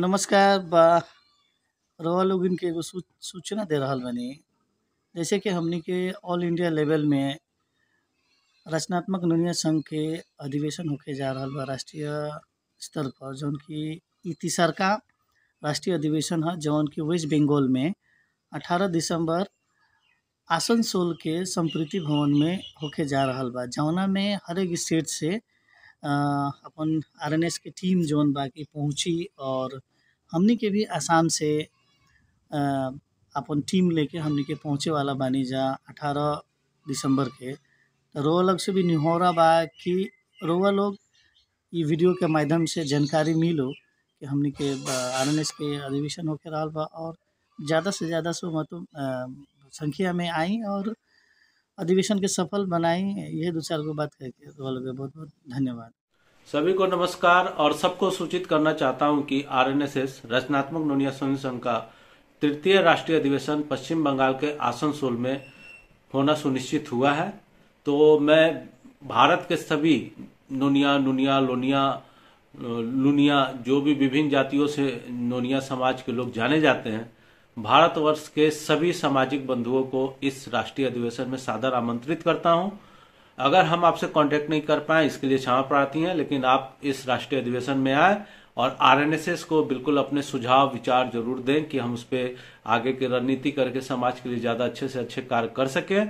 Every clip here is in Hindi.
नमस्कार बा रवा के एगो सूचना दे रहा बनी जैसे कि हमने के ऑल इंडिया लेवल में रचनात्मक नुनिया संघ के अधिवेशन होके जा रहा बा राष्ट्रीय स्तर पर जौन कि तीसरका राष्ट्रीय अधिवेशन है जौन कि वेस्ट बंगाल में 18 दिसंबर आसनसोल के सम्प्रीति भवन में होके जा रहा बा जौना में हर एक स्टेट से अपन आर एन एस के टीम जोन बाकी पहुँची और हमने के भी आसाम से अपन टीम लेके हमने के पहुँचे वाला बानी जा अठारह दिसंबर के तो रोवा लोग से भी निहोरा बा कि रोवा लोग ये वीडियो के माध्यम से जानकारी मिलो कि हमने के आर एन एस के अधिवेशन होके रहा बा और ज़्यादा से ज़्यादा सो मतलब संख्या में आई और अधिवेशन के सफल बनाई ये दो चार गो बात करके रोवा बहुत बहुत धन्यवाद सभी को नमस्कार और सबको सूचित करना चाहता हूं कि आरएनएसएस रचनात्मक नोनिया संघ का तृतीय राष्ट्रीय अधिवेशन पश्चिम बंगाल के आसनसोल में होना सुनिश्चित हुआ है तो मैं भारत के सभी नोनिया नुनिया लोनिया लुनिया जो भी विभिन्न जातियों से नोनिया समाज के लोग जाने जाते हैं भारतवर्ष के सभी सामाजिक बंधुओं को इस राष्ट्रीय अधिवेशन में सादर आमंत्रित करता हूं अगर हम आपसे कांटेक्ट नहीं कर पाए इसके लिए क्षमा प्रार्थी हैं लेकिन आप इस राष्ट्रीय अधिवेशन में आए और आरएनएसएस को बिल्कुल अपने सुझाव विचार जरूर दें कि हम उस पर आगे की रणनीति करके समाज के लिए ज्यादा अच्छे से अच्छे कार्य कर सके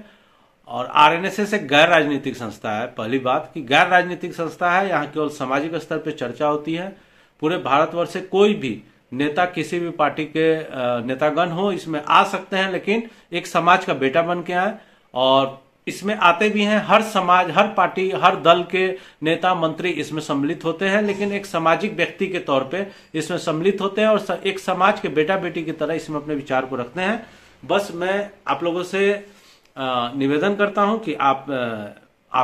और आरएनएसएस एक गैर राजनीतिक संस्था है पहली बात कि गैर राजनीतिक संस्था है यहाँ केवल सामाजिक स्तर पर चर्चा होती है पूरे भारतवर्ष से कोई भी नेता किसी भी पार्टी के नेतागण हो इसमें आ सकते हैं लेकिन एक समाज का बेटा बन के आए और इसमें आते भी हैं हर समाज हर पार्टी हर दल के नेता मंत्री इसमें सम्मिलित होते हैं लेकिन एक सामाजिक व्यक्ति के तौर पे इसमें सम्मिलित होते हैं और एक समाज के बेटा बेटी की तरह इसमें अपने विचार को रखते हैं बस मैं आप लोगों से निवेदन करता हूं कि आप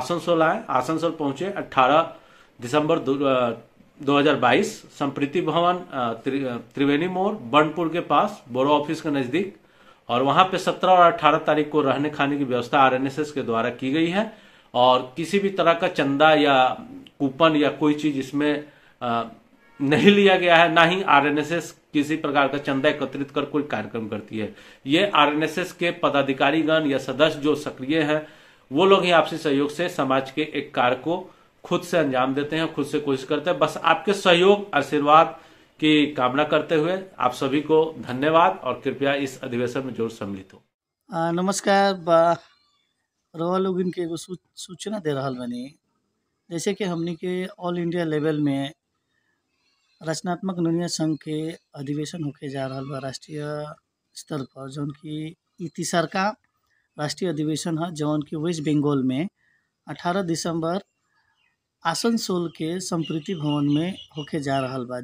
आसनसोल आए आसनसोल पहुंचे 18 दिसंबर 2022 संप्रीति भवन त्रिवेणी मोड़ बनपुर के पास बोरो ऑफिस के नजदीक और वहां पे 17 और 18 तारीख को रहने खाने की व्यवस्था आरएनएसएस के द्वारा की गई है और किसी भी तरह का चंदा या कूपन या कोई चीज इसमें नहीं लिया गया है ना ही आरएनएसएस किसी प्रकार का चंदा एकत्रित कर कोई कार्यक्रम करती है ये आरएनएसएस के पदाधिकारीगण या सदस्य जो सक्रिय हैं वो लोग ही आपसी सहयोग से समाज के एक कार्य को खुद से अंजाम देते हैं खुद से कोशिश करते हैं बस आपके सहयोग आशीर्वाद की कामना करते हुए आप सभी को धन्यवाद और कृपया इस अधिवेशन में जोर सम्मिलित हो नमस्कार रवा लोग इनके एगो सूचना दे रहा बनी जैसे कि हमने के ऑल इंडिया लेवल में रचनात्मक नुनिया संघ के अधिवेशन होके जा रहा बा राष्ट्रीय स्तर पर जौन की तीसर का राष्ट्रीय अधिवेशन है जौन की वेस्ट बंगाल में 18 दिसंबर आसनसोल के संप्रीति भवन में होके जा रहा बा